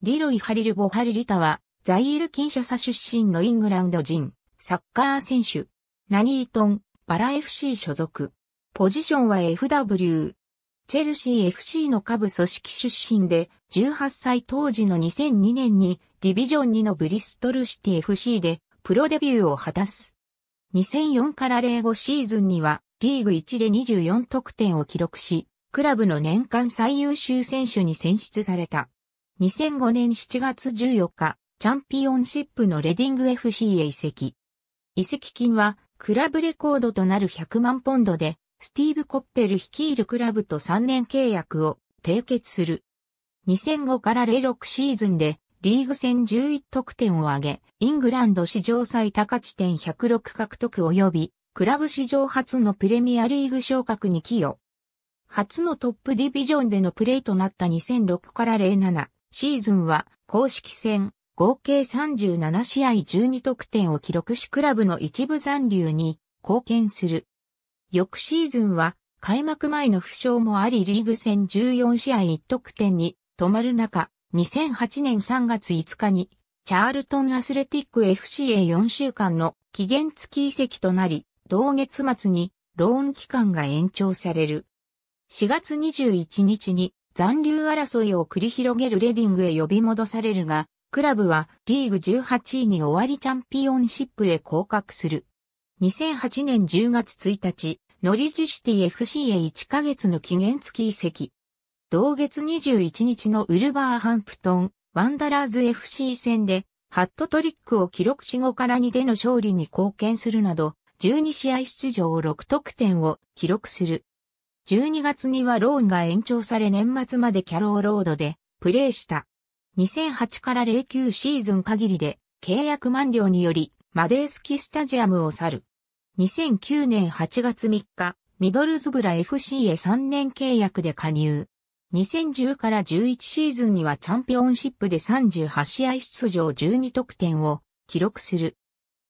リロイ・ハリル・ボハリリタは、ザイール・キンシャサ出身のイングランド人、サッカー選手、ナニートン、バラ FC 所属。ポジションは FW。チェルシー FC の下部組織出身で、18歳当時の2002年にディビジョン2のブリストルシティ FC でプロデビューを果たす。2004から05シーズンにはリーグ1で24得点を記録し、クラブの年間最優秀選手に選出された。2005年7月14日、チャンピオンシップのレディング FC へ移籍。移籍金は、クラブレコードとなる100万ポンドで、スティーブ・コッペル率いるクラブと3年契約を締結する。2005から06シーズンで、リーグ戦11得点を挙げ、イングランド史上最高地点106獲得及び、クラブ史上初のプレミアリーグ昇格に寄与。初のトップディビジョンでのプレーとなった2006から07シーズンは公式戦合計37試合12得点を記録しクラブの一部残留に貢献する。翌シーズンは開幕前の負傷もありリーグ戦14試合1得点に止まる中、2008年3月5日にチャールトンアスレティック FC へ4週間の期限付き移籍となり、同月末にローン期間が延長される。4月21日に残留争いを繰り広げるレディングへ呼び戻されるが、クラブはリーグ18位に終わりチャンピオンシップへ降格する。2008年10月1日、ノリジシティ FC へ1ヶ月の期限付き移籍。同月21日のウルバーハンプトン、ワンダラーズ FC 戦で、ハットトリックを記録し5から2での勝利に貢献するなど、12試合出場6得点を記録する。12月にはローンが延長され年末までキャローロードでプレーした。2008から09シーズン限りで契約満了によりマデースキスタジアムを去る。2009年8月3日、ミドルズブラ FC へ3年契約で加入。2010から11シーズンにはチャンピオンシップで38試合出場12得点を記録する。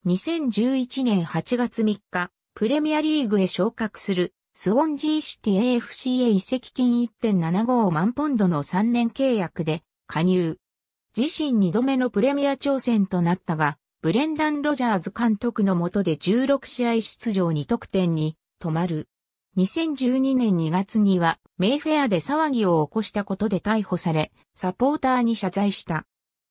2011年8月3日、プレミアリーグへ昇格するスウォンジーシティ AFC へ移籍金1.75万ポンドの3年契約で加入。自身2度目のプレミア挑戦となったが、ブレンダン・ロジャーズ監督の下で16試合出場2得点に止まる。2012年2月にはメイフェアで騒ぎを起こしたことで逮捕され、サポーターに謝罪した。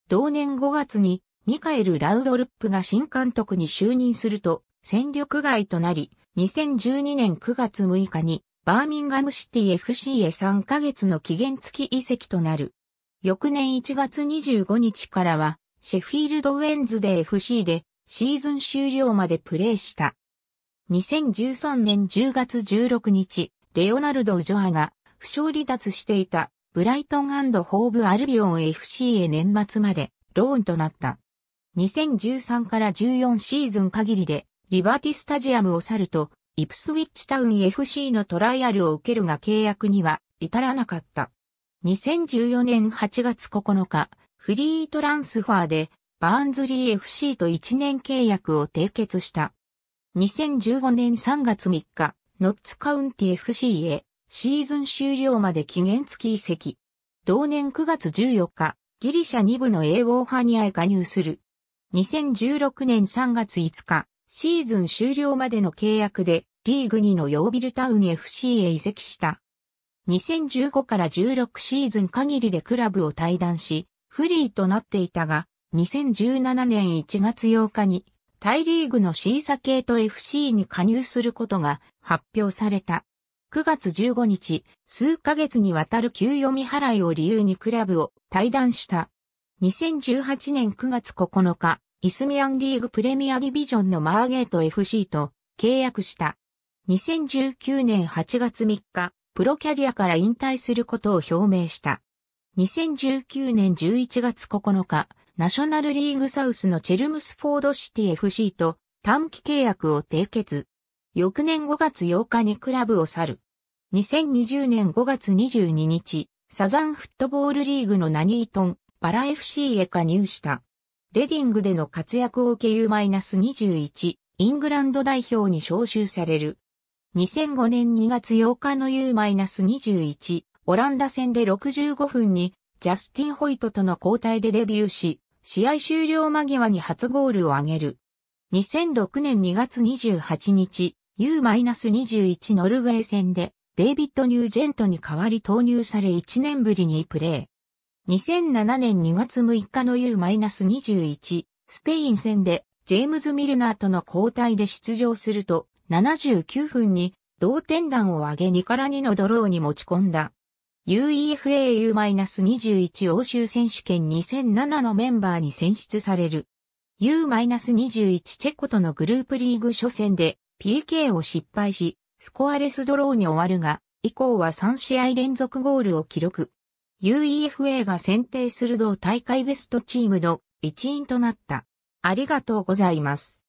同年5月にミカエル・ラウドルップが新監督に就任すると戦力外となり、2012年9月6日にバーミンガムシティ FC へ3ヶ月の期限付き移籍となる。翌年1月25日からはシェフィールドウェンズで FC でシーズン終了までプレーした。2013年10月16日、レオナルド・ジョアが負傷離脱していたブライトンホーブ・アルビオン FC へ年末までローンとなった。2013から14シーズン限りでリバティスタジアムを去ると、イプスウィッチタウン FC のトライアルを受けるが契約には至らなかった。2014年8月9日、フリートランスファーでバーンズリー FC と1年契約を締結した。2015年3月3日、ノッツカウンティ FC へシーズン終了まで期限付き移籍。同年9月14日、ギリシャ2部の A ウォーハニアへ加入する。2016年3月5日、シーズン終了までの契約でリーグ2のヨービルタウン FC へ移籍した。2015から16シーズン限りでクラブを退団し、フリーとなっていたが、2017年1月8日に、タイリーグのシーサ系と FC に加入することが発表された。9月15日、数ヶ月にわたる給与未払いを理由にクラブを退団した。2018年9月9日、イスミアンリーグプレミアディビジョンのマーゲート FC と契約した。2019年8月3日、プロキャリアから引退することを表明した。2019年11月9日、ナショナルリーグサウスのチェルムスフォードシティ FC と短期契約を締結。翌年5月8日にクラブを去る。2020年5月22日、サザンフットボールリーグのナニートン、バラ FC へ加入した。レディングでの活躍を受け U-21、イングランド代表に招集される。2005年2月8日の U-21、オランダ戦で65分に、ジャスティン・ホイトとの交代でデビューし、試合終了間際に初ゴールを挙げる。2006年2月28日、U-21 ノルウェー戦で、デイビッド・ニュージェントに代わり投入され1年ぶりにプレー。2007年2月6日の U-21 スペイン戦でジェームズ・ミルナーとの交代で出場すると79分に同点弾を上げ2から2のドローに持ち込んだ。UEFAU-21 欧州選手権2007のメンバーに選出される。U-21 チェコとのグループリーグ初戦で PK を失敗し、スコアレスドローに終わるが、以降は3試合連続ゴールを記録。UEFA が選定する同大会ベストチームの一員となった。ありがとうございます。